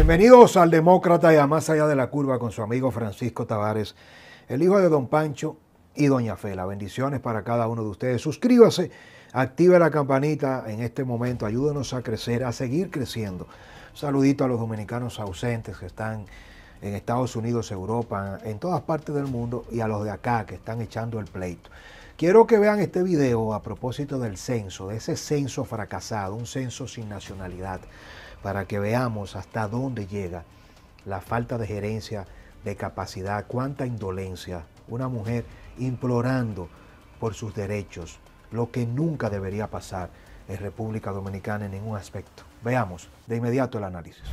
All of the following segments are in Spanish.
Bienvenidos al Demócrata y a Más Allá de la Curva con su amigo Francisco Tavares, el hijo de Don Pancho y Doña Fela. Bendiciones para cada uno de ustedes. Suscríbase, active la campanita en este momento, ayúdenos a crecer, a seguir creciendo. Saludito a los dominicanos ausentes que están en Estados Unidos, Europa, en todas partes del mundo y a los de acá que están echando el pleito. Quiero que vean este video a propósito del censo, de ese censo fracasado, un censo sin nacionalidad, para que veamos hasta dónde llega la falta de gerencia, de capacidad, cuánta indolencia. Una mujer implorando por sus derechos, lo que nunca debería pasar en República Dominicana en ningún aspecto. Veamos de inmediato el análisis.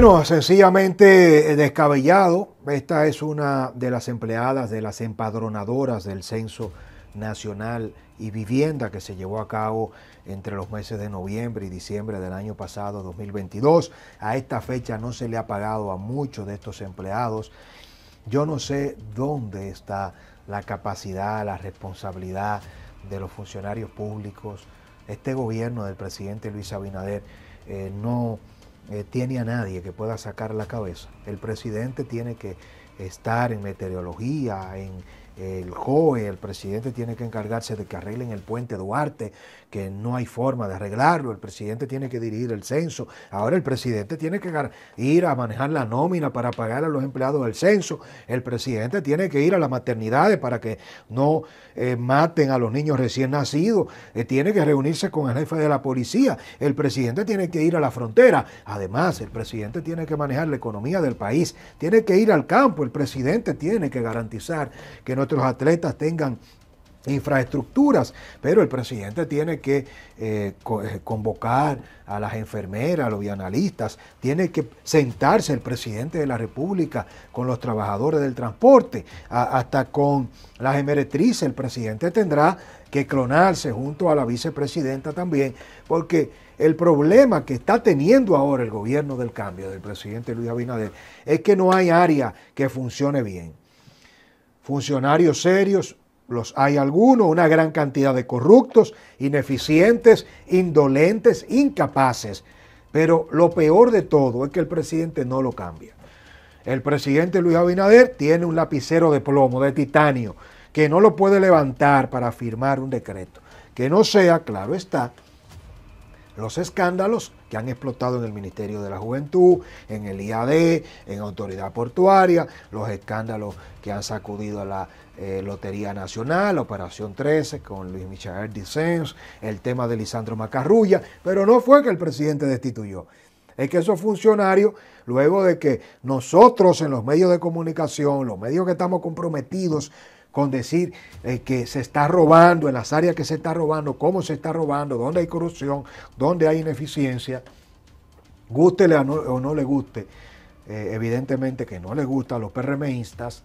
Bueno, sencillamente eh, descabellado. Esta es una de las empleadas de las empadronadoras del Censo Nacional y Vivienda que se llevó a cabo entre los meses de noviembre y diciembre del año pasado, 2022. A esta fecha no se le ha pagado a muchos de estos empleados. Yo no sé dónde está la capacidad, la responsabilidad de los funcionarios públicos. Este gobierno del presidente Luis Abinader eh, no eh, tiene a nadie que pueda sacar la cabeza. El presidente tiene que estar en meteorología, en el COE, el presidente tiene que encargarse de que arreglen el puente Duarte, que no hay forma de arreglarlo, el presidente tiene que dirigir el censo, ahora el presidente tiene que ir a manejar la nómina para pagar a los empleados del censo, el presidente tiene que ir a las maternidades para que no eh, maten a los niños recién nacidos, eh, tiene que reunirse con el jefe de la policía, el presidente tiene que ir a la frontera, además el presidente tiene que manejar la economía del país, tiene que ir al campo, el presidente tiene que garantizar que nuestros atletas tengan infraestructuras, pero el presidente tiene que eh, eh, convocar a las enfermeras, a los analistas, tiene que sentarse el presidente de la República con los trabajadores del transporte, hasta con las emeretrices, el presidente tendrá que clonarse junto a la vicepresidenta también, porque el problema que está teniendo ahora el gobierno del cambio del presidente Luis Abinader es que no hay área que funcione bien. Funcionarios serios, hay algunos, una gran cantidad de corruptos, ineficientes, indolentes, incapaces. Pero lo peor de todo es que el presidente no lo cambia. El presidente Luis Abinader tiene un lapicero de plomo, de titanio, que no lo puede levantar para firmar un decreto. Que no sea, claro está, los escándalos que han explotado en el Ministerio de la Juventud, en el IAD, en Autoridad Portuaria, los escándalos que han sacudido a la eh, Lotería Nacional, Operación 13 con Luis Michael Dicens, el tema de Lisandro Macarrulla, pero no fue que el presidente destituyó. Es que esos funcionarios, luego de que nosotros en los medios de comunicación, los medios que estamos comprometidos con decir eh, que se está robando, en las áreas que se está robando, cómo se está robando, dónde hay corrupción, dónde hay ineficiencia, gústele o no, le guste, eh, evidentemente que no le gusta a los PRMistas,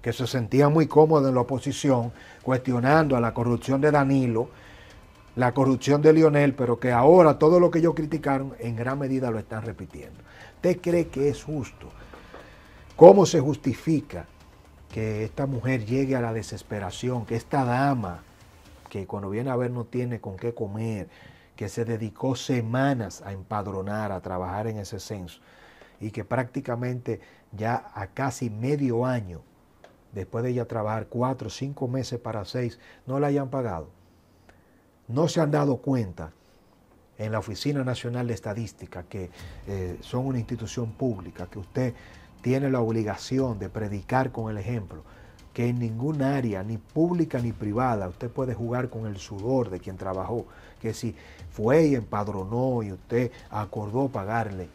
que se sentían muy cómodos en la oposición, cuestionando a la corrupción de Danilo, la corrupción de Lionel, pero que ahora todo lo que ellos criticaron en gran medida lo están repitiendo. ¿Usted cree que es justo? ¿Cómo se justifica que esta mujer llegue a la desesperación, que esta dama, que cuando viene a ver no tiene con qué comer, que se dedicó semanas a empadronar, a trabajar en ese censo, y que prácticamente ya a casi medio año, después de ella trabajar cuatro, cinco meses para seis, no la hayan pagado. No se han dado cuenta en la Oficina Nacional de Estadística, que eh, son una institución pública, que usted tiene la obligación de predicar con el ejemplo, que en ningún área, ni pública ni privada, usted puede jugar con el sudor de quien trabajó, que si fue y empadronó y usted acordó pagarle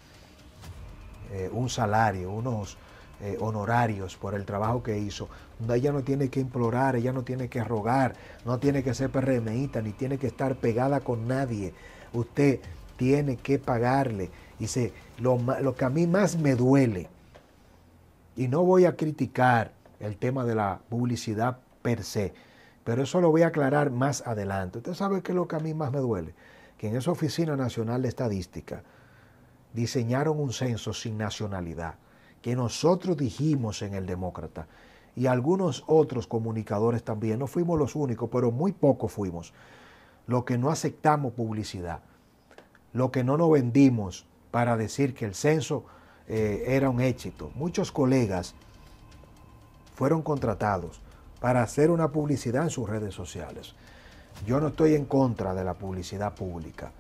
eh, un salario, unos eh, honorarios por el trabajo que hizo, ella no tiene que implorar, ella no tiene que rogar, no tiene que ser PRMista, ni tiene que estar pegada con nadie. Usted tiene que pagarle. Dice, lo, lo que a mí más me duele y no voy a criticar el tema de la publicidad per se, pero eso lo voy a aclarar más adelante. Usted sabe que es lo que a mí más me duele, que en esa Oficina Nacional de Estadística diseñaron un censo sin nacionalidad, que nosotros dijimos en El Demócrata, y algunos otros comunicadores también, no fuimos los únicos, pero muy pocos fuimos, lo que no aceptamos publicidad, lo que no nos vendimos para decir que el censo eh, era un éxito. Muchos colegas fueron contratados para hacer una publicidad en sus redes sociales. Yo no estoy en contra de la publicidad pública.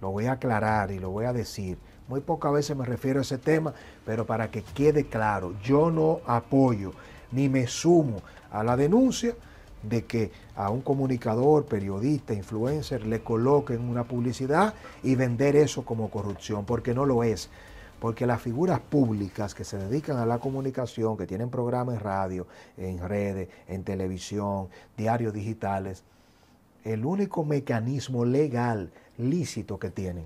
Lo voy a aclarar y lo voy a decir. Muy pocas veces me refiero a ese tema, pero para que quede claro, yo no apoyo ni me sumo a la denuncia de que a un comunicador, periodista, influencer le coloquen una publicidad y vender eso como corrupción, porque no lo es porque las figuras públicas que se dedican a la comunicación, que tienen programas en radio, en redes, en televisión, diarios digitales, el único mecanismo legal, lícito que tienen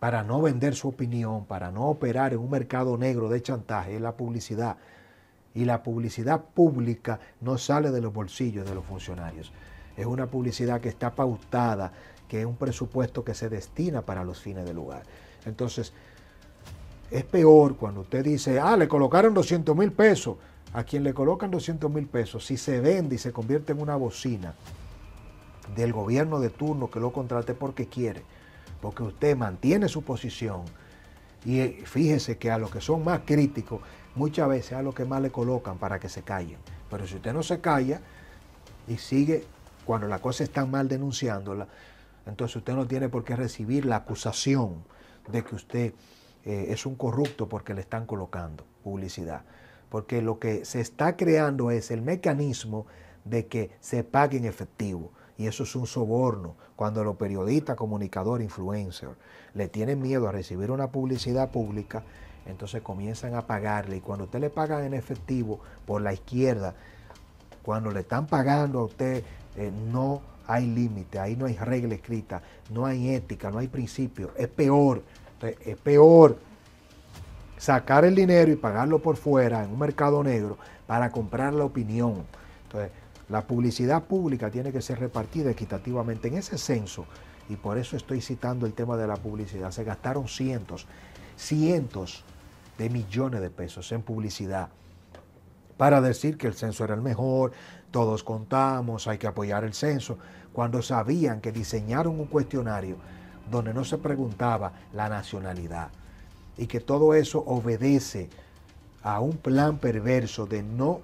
para no vender su opinión, para no operar en un mercado negro de chantaje, es la publicidad. Y la publicidad pública no sale de los bolsillos de los funcionarios. Es una publicidad que está pautada, que es un presupuesto que se destina para los fines del lugar. Entonces, es peor cuando usted dice, ah, le colocaron 200 mil pesos. A quien le colocan 200 mil pesos, si se vende y se convierte en una bocina del gobierno de turno que lo contrate porque quiere, porque usted mantiene su posición. Y eh, fíjese que a los que son más críticos, muchas veces a los que más le colocan para que se callen. Pero si usted no se calla y sigue, cuando la cosa está mal denunciándola, entonces usted no tiene por qué recibir la acusación de que usted eh, es un corrupto porque le están colocando publicidad. Porque lo que se está creando es el mecanismo de que se pague en efectivo. Y eso es un soborno. Cuando los periodistas, comunicadores, influencers le tienen miedo a recibir una publicidad pública, entonces comienzan a pagarle. Y cuando usted le paga en efectivo por la izquierda, cuando le están pagando a usted, eh, no hay límite, ahí no hay regla escrita, no hay ética, no hay principio. Es peor, es peor sacar el dinero y pagarlo por fuera en un mercado negro para comprar la opinión. Entonces, la publicidad pública tiene que ser repartida equitativamente en ese censo. Y por eso estoy citando el tema de la publicidad. Se gastaron cientos, cientos de millones de pesos en publicidad para decir que el censo era el mejor, todos contamos, hay que apoyar el censo, cuando sabían que diseñaron un cuestionario donde no se preguntaba la nacionalidad y que todo eso obedece a un plan perverso de no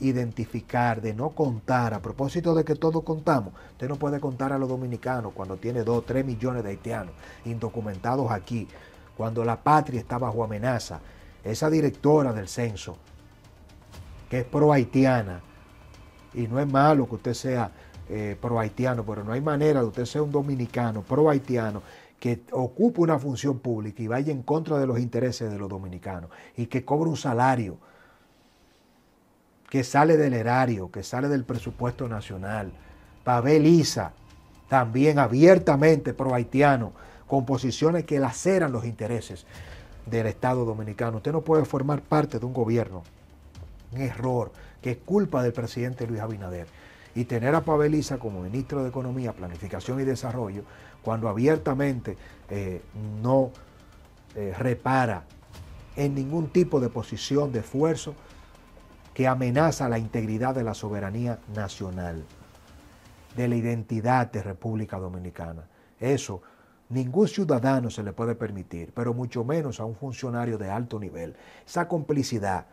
identificar, de no contar, a propósito de que todos contamos, usted no puede contar a los dominicanos cuando tiene 2, 3 millones de haitianos indocumentados aquí, cuando la patria está bajo amenaza, esa directora del censo que es pro haitiana. Y no es malo que usted sea eh, pro haitiano, pero no hay manera de usted ser un dominicano pro haitiano que ocupe una función pública y vaya en contra de los intereses de los dominicanos y que cobre un salario que sale del erario, que sale del presupuesto nacional. Pavel Isa, también abiertamente pro haitiano, con posiciones que laceran los intereses del Estado dominicano. Usted no puede formar parte de un gobierno un error, que es culpa del presidente Luis Abinader. Y tener a Paveliza como ministro de Economía, Planificación y Desarrollo, cuando abiertamente eh, no eh, repara en ningún tipo de posición de esfuerzo que amenaza la integridad de la soberanía nacional, de la identidad de República Dominicana. Eso ningún ciudadano se le puede permitir, pero mucho menos a un funcionario de alto nivel. Esa complicidad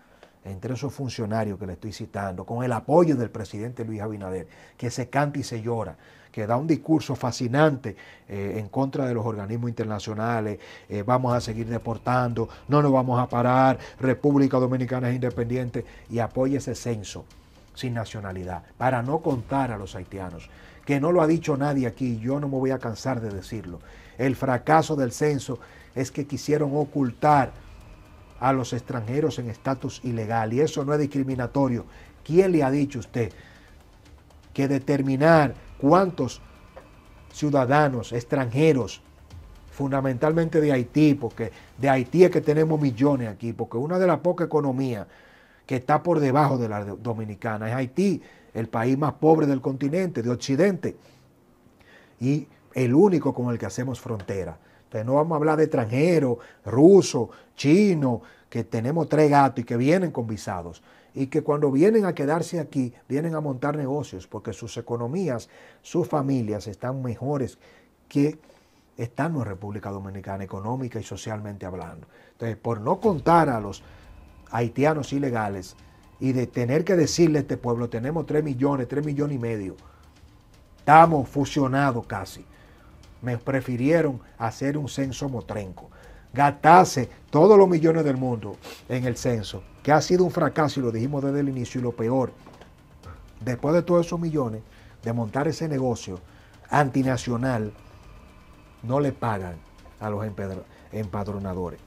entre esos funcionarios que le estoy citando, con el apoyo del presidente Luis Abinader, que se canta y se llora, que da un discurso fascinante eh, en contra de los organismos internacionales, eh, vamos a seguir deportando, no nos vamos a parar, República Dominicana es independiente, y apoya ese censo sin nacionalidad, para no contar a los haitianos, que no lo ha dicho nadie aquí, yo no me voy a cansar de decirlo. El fracaso del censo es que quisieron ocultar a los extranjeros en estatus ilegal y eso no es discriminatorio. ¿Quién le ha dicho a usted que determinar cuántos ciudadanos extranjeros, fundamentalmente de Haití, porque de Haití es que tenemos millones aquí, porque una de las pocas economías que está por debajo de la dominicana es Haití, el país más pobre del continente, de Occidente, y el único con el que hacemos frontera. Entonces no vamos a hablar de extranjeros, rusos, chinos, que tenemos tres gatos y que vienen con visados. Y que cuando vienen a quedarse aquí, vienen a montar negocios, porque sus economías, sus familias están mejores que están en República Dominicana, económica y socialmente hablando. Entonces, por no contar a los haitianos ilegales y de tener que decirle a este pueblo, tenemos 3 millones, tres millones y medio, estamos fusionados casi me prefirieron hacer un censo motrenco. Gastarse todos los millones del mundo en el censo, que ha sido un fracaso y lo dijimos desde el inicio y lo peor, después de todos esos millones, de montar ese negocio antinacional, no le pagan a los empadronadores.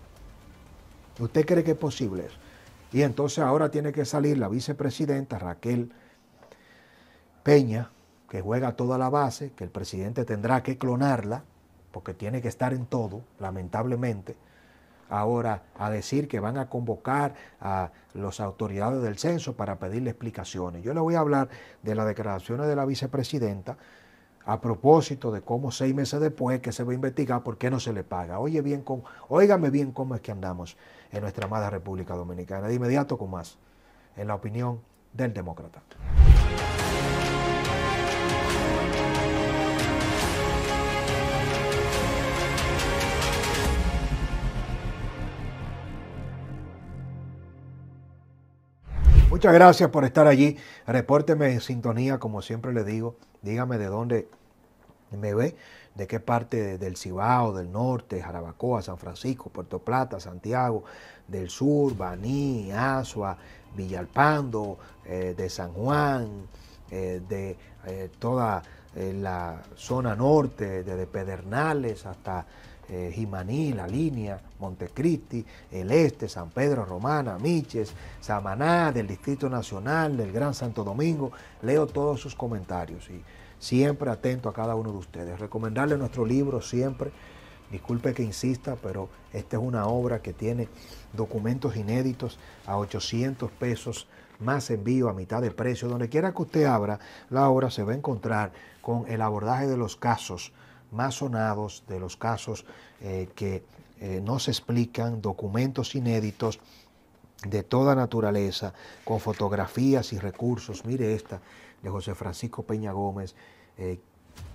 ¿Usted cree que es posible eso? Y entonces ahora tiene que salir la vicepresidenta Raquel Peña que juega toda la base, que el presidente tendrá que clonarla, porque tiene que estar en todo, lamentablemente. Ahora, a decir que van a convocar a las autoridades del censo para pedirle explicaciones. Yo le voy a hablar de las declaraciones de la vicepresidenta a propósito de cómo seis meses después que se va a investigar por qué no se le paga. Oye bien, con, óigame bien cómo es que andamos en nuestra amada República Dominicana. De inmediato con más, en la opinión del demócrata. Muchas gracias por estar allí. Repórteme en sintonía, como siempre le digo. Dígame de dónde me ve, de qué parte del Cibao, del norte, Jarabacoa, San Francisco, Puerto Plata, Santiago, del sur, Baní, Asua, Villalpando, eh, de San Juan, eh, de eh, toda en la zona norte, desde Pedernales hasta eh, Jimaní, La Línea, Montecristi, el este, San Pedro Romana, Miches, Samaná, del Distrito Nacional, del Gran Santo Domingo. Leo todos sus comentarios y siempre atento a cada uno de ustedes. Recomendarle nuestro libro siempre. Disculpe que insista, pero esta es una obra que tiene documentos inéditos a 800 pesos más envío a mitad de precio. Donde quiera que usted abra la obra, se va a encontrar con el abordaje de los casos más sonados, de los casos eh, que eh, no se explican, documentos inéditos de toda naturaleza, con fotografías y recursos. Mire esta de José Francisco Peña Gómez, eh,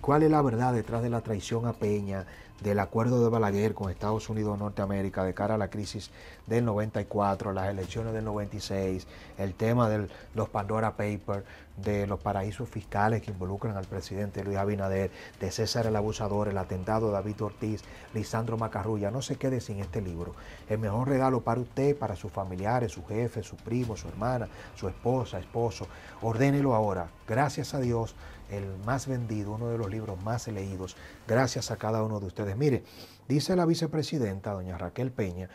¿Cuál es la verdad detrás de la traición a Peña, del acuerdo de Balaguer con Estados Unidos Norteamérica de cara a la crisis del 94, las elecciones del 96, el tema de los Pandora Papers, de los paraísos fiscales que involucran al presidente Luis Abinader, de César el Abusador, el atentado David Ortiz, Lisandro Macarrulla? No se quede sin este libro. El mejor regalo para usted, para sus familiares, su jefe, su primo, su hermana, su esposa, esposo. Ordénelo ahora. Gracias a Dios el más vendido, uno de los libros más leídos. Gracias a cada uno de ustedes. Mire, dice la vicepresidenta, doña Raquel Peña,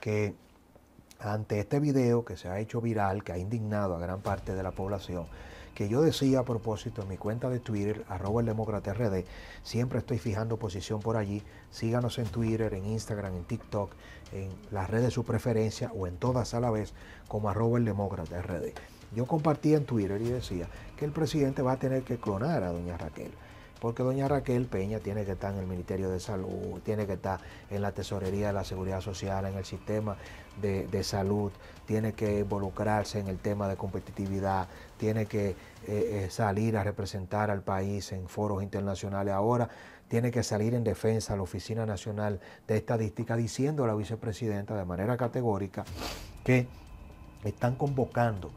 que ante este video que se ha hecho viral, que ha indignado a gran parte de la población, que yo decía a propósito en mi cuenta de Twitter, arroba el demócrata RD, siempre estoy fijando posición por allí, síganos en Twitter, en Instagram, en TikTok, en las redes de su preferencia o en todas a la vez como arroba el demócrata RD. Yo compartía en Twitter y decía que el presidente va a tener que clonar a doña Raquel, porque doña Raquel Peña tiene que estar en el Ministerio de Salud, tiene que estar en la Tesorería de la Seguridad Social, en el sistema de, salud, tiene que involucrarse en el tema de competitividad, tiene que eh, eh, salir a representar al país en foros internacionales. Ahora tiene que salir en defensa a la Oficina Nacional de Estadística diciendo a la vicepresidenta de manera categórica que están convocando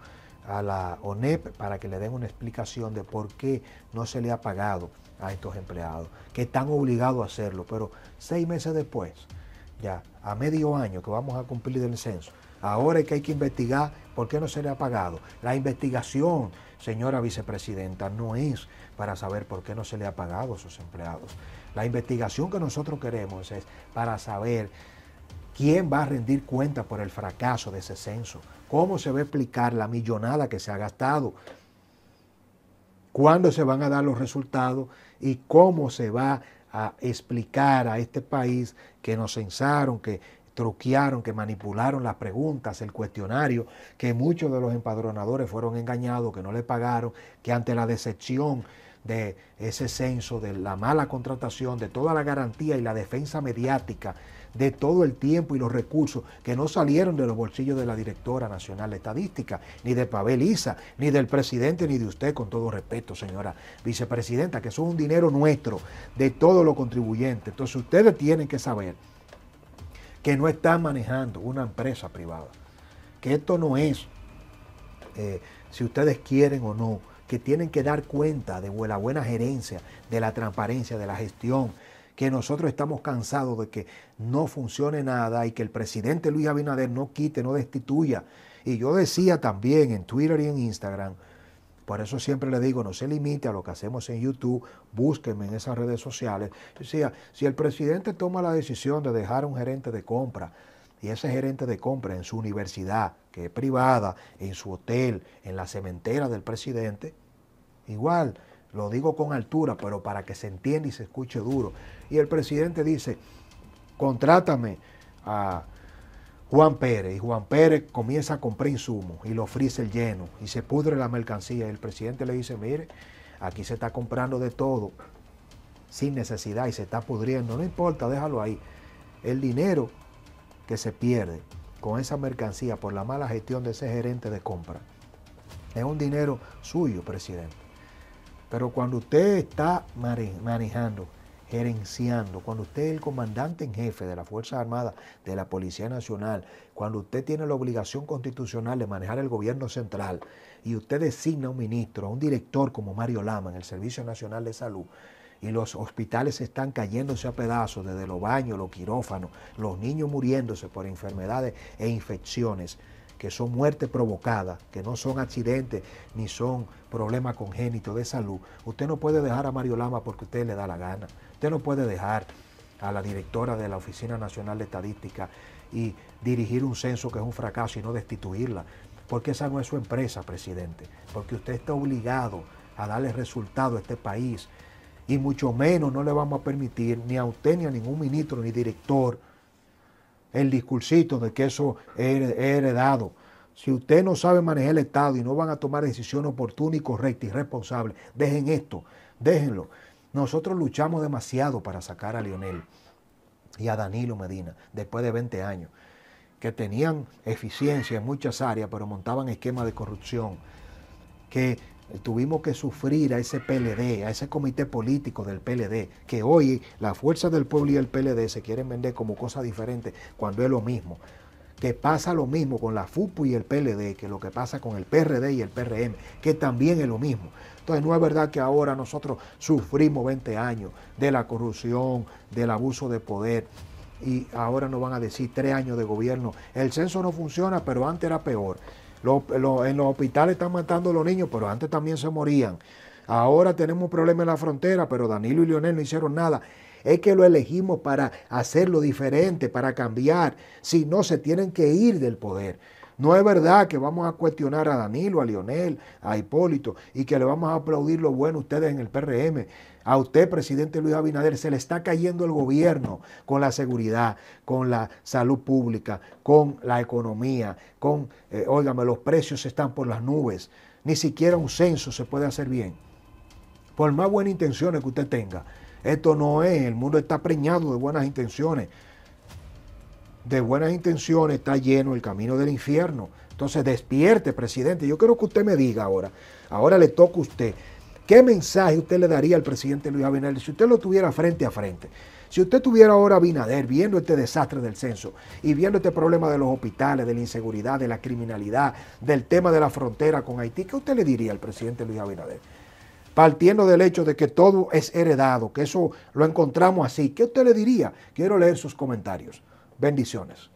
a la ONEP para que le den una explicación de por qué no se le ha pagado a estos empleados, que están obligados a hacerlo, pero seis meses después, ya a medio año que vamos a cumplir el censo, ahora es que hay que investigar por qué no se le ha pagado. La investigación, señora vicepresidenta, no es para saber por qué no se le ha pagado a sus empleados. La investigación que nosotros queremos es para saber ¿Quién va a rendir cuenta por el fracaso de ese censo? ¿Cómo se va a explicar la millonada que se ha gastado? ¿Cuándo se van a dar los resultados? ¿Y cómo se va a explicar a este país que nos censaron, que truquearon, que manipularon las preguntas, el cuestionario, que muchos de los empadronadores fueron engañados, que no le pagaron, que ante la decepción de ese censo, de la mala contratación, de toda la garantía y la defensa mediática de todo el tiempo y los recursos que no salieron de los bolsillos de la directora nacional de estadística, ni de Pavel Isa, ni del presidente, ni de usted, con todo respeto, señora vicepresidenta, que son un dinero nuestro, de todos los contribuyentes. Entonces ustedes tienen que saber que no están manejando una empresa privada, que esto no es, eh, si ustedes quieren o no, que tienen que dar cuenta de la buena gerencia, de la transparencia, de la gestión, que nosotros estamos cansados de que no funcione nada y que el presidente Luis Abinader no quite, no destituya. Y yo decía también en Twitter y en Instagram, por eso siempre le digo, no se limite a lo que hacemos en YouTube, búsquenme en esas redes sociales. Decía, si el presidente toma la decisión de dejar a un gerente de compra, y ese gerente de compra en su universidad, que es privada, en su hotel, en la cementera del presidente, igual lo digo con altura, pero para que se entienda y se escuche duro. Y el presidente dice, contrátame a Juan Pérez. Y Juan Pérez comienza a comprar insumos y lo el lleno y se pudre la mercancía. Y el presidente le dice, mire, aquí se está comprando de todo sin necesidad y se está pudriendo. No importa, déjalo ahí. El dinero que se pierde con esa mercancía por la mala gestión de ese gerente de compra es un dinero suyo, presidente. Pero cuando usted está manejando, gerenciando, cuando usted es el comandante en jefe de la Fuerza Armada, de la Policía Nacional, cuando usted tiene la obligación constitucional de manejar el gobierno central y usted designa un ministro, a un director como Mario Lama en el Servicio Nacional de Salud, y los hospitales están cayéndose a pedazos desde los baños, los quirófanos, los niños muriéndose por enfermedades e infecciones que son muertes provocadas, que no son accidentes ni son problemas congénitos de salud, usted no puede dejar a Mario Lama porque usted le da la gana. Usted no puede dejar a la directora de la Oficina Nacional de Estadística y dirigir un censo que es un fracaso y no destituirla, porque esa no es su empresa, presidente, porque usted está obligado a darle resultado a este país y mucho menos no le vamos a permitir ni a usted ni a ningún ministro ni director el discursito de que eso es heredado. Si usted no sabe manejar el Estado y no van a tomar decisiones oportunas y correctas y responsables, dejen esto, déjenlo. Nosotros luchamos demasiado para sacar a Lionel y a Danilo Medina después de 20 años, que tenían eficiencia en muchas áreas, pero montaban esquemas de corrupción, que Tuvimos que sufrir a ese PLD, a ese comité político del PLD, que hoy la fuerza del pueblo y el PLD se quieren vender como cosas diferentes cuando es lo mismo. Que pasa lo mismo con la FUPU y el PLD, que lo que pasa con el PRD y el PRM, que también es lo mismo. Entonces no es verdad que ahora nosotros sufrimos 20 años de la corrupción, del abuso de poder, y ahora nos van a decir tres años de gobierno. El censo no funciona, pero antes era peor en los hospitales están matando a los niños, pero antes también se morían. Ahora tenemos problemas en la frontera, pero Danilo y Leonel no hicieron nada. Es que lo elegimos para hacerlo diferente, para cambiar. Si no, se tienen que ir del poder. No es verdad que vamos a cuestionar a Danilo, a Lionel, a Hipólito y que le vamos a aplaudir lo bueno a ustedes en el PRM. A usted, presidente Luis Abinader, se le está cayendo el gobierno con la seguridad, con la salud pública, con la economía, con, eh, óigame, los precios están por las nubes. Ni siquiera un censo se puede hacer bien. Por más buenas intenciones que usted tenga. Esto no es, el mundo está preñado de buenas intenciones. De buenas intenciones está lleno el camino del infierno. Entonces despierte, presidente. Yo quiero que usted me diga ahora. Ahora le toca a usted ¿Qué mensaje usted le daría al presidente Luis Abinader si usted lo tuviera frente a frente? Si usted tuviera ahora a viendo este desastre del censo y viendo este problema de los hospitales, de la inseguridad, de la criminalidad, del tema de la frontera con Haití, ¿qué usted le diría al presidente Luis Abinader? Partiendo del hecho de que todo es heredado, que eso lo encontramos así, ¿qué usted le diría? Quiero leer sus comentarios. Bendiciones.